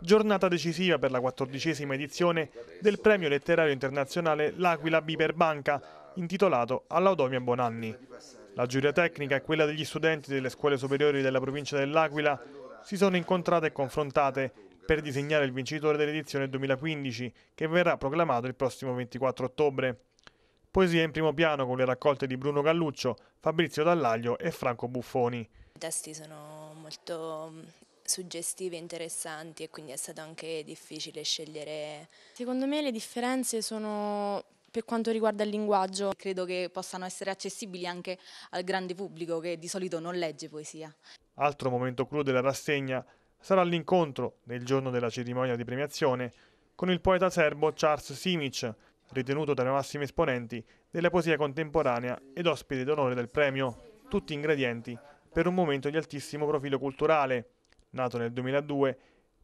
giornata decisiva per la quattordicesima edizione del premio letterario internazionale L'Aquila Biperbanca, intitolato all'Audomia Bonanni. La giuria tecnica e quella degli studenti delle scuole superiori della provincia dell'Aquila si sono incontrate e confrontate per disegnare il vincitore dell'edizione 2015, che verrà proclamato il prossimo 24 ottobre. Poesia in primo piano con le raccolte di Bruno Galluccio, Fabrizio Dallaglio e Franco Buffoni. I testi sono molto suggestive e interessanti e quindi è stato anche difficile scegliere. Secondo me le differenze sono per quanto riguarda il linguaggio. Credo che possano essere accessibili anche al grande pubblico che di solito non legge poesia. Altro momento clou della rassegna sarà l'incontro, nel giorno della cerimonia di premiazione, con il poeta serbo Charles Simic, ritenuto tra i massimi esponenti della poesia contemporanea ed ospite d'onore del premio, tutti ingredienti per un momento di altissimo profilo culturale nato nel 2002,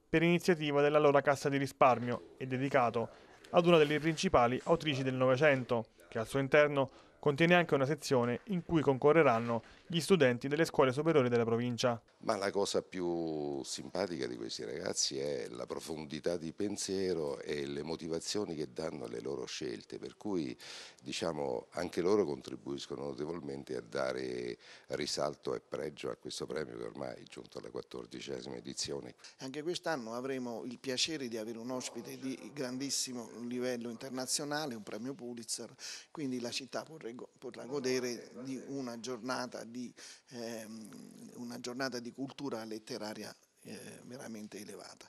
per iniziativa dell'allora Cassa di risparmio e dedicato ad una delle principali autrici del Novecento, che al suo interno Contiene anche una sezione in cui concorreranno gli studenti delle scuole superiori della provincia. Ma la cosa più simpatica di questi ragazzi è la profondità di pensiero e le motivazioni che danno alle loro scelte, per cui diciamo, anche loro contribuiscono notevolmente a dare risalto e pregio a questo premio che ormai è giunto alla quattordicesima edizione. Anche quest'anno avremo il piacere di avere un ospite di grandissimo livello internazionale, un premio Pulitzer, quindi la città può regalare potrà godere di una giornata di, ehm, una giornata di cultura letteraria eh, veramente elevata.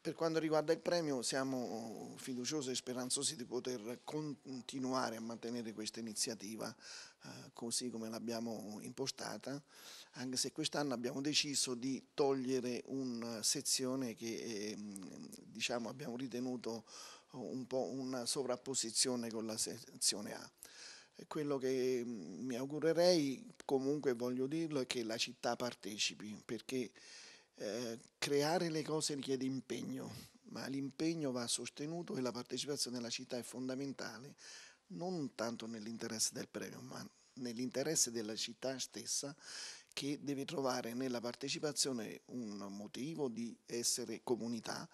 Per quanto riguarda il premio siamo fiduciosi e speranzosi di poter continuare a mantenere questa iniziativa eh, così come l'abbiamo impostata, anche se quest'anno abbiamo deciso di togliere una sezione che eh, diciamo, abbiamo ritenuto un po' una sovrapposizione con la sezione A quello che mm, mi augurerei, comunque voglio dirlo, è che la città partecipi, perché eh, creare le cose richiede impegno, ma l'impegno va sostenuto e la partecipazione della città è fondamentale, non tanto nell'interesse del premio, ma nell'interesse della città stessa che deve trovare nella partecipazione un motivo di essere comunità,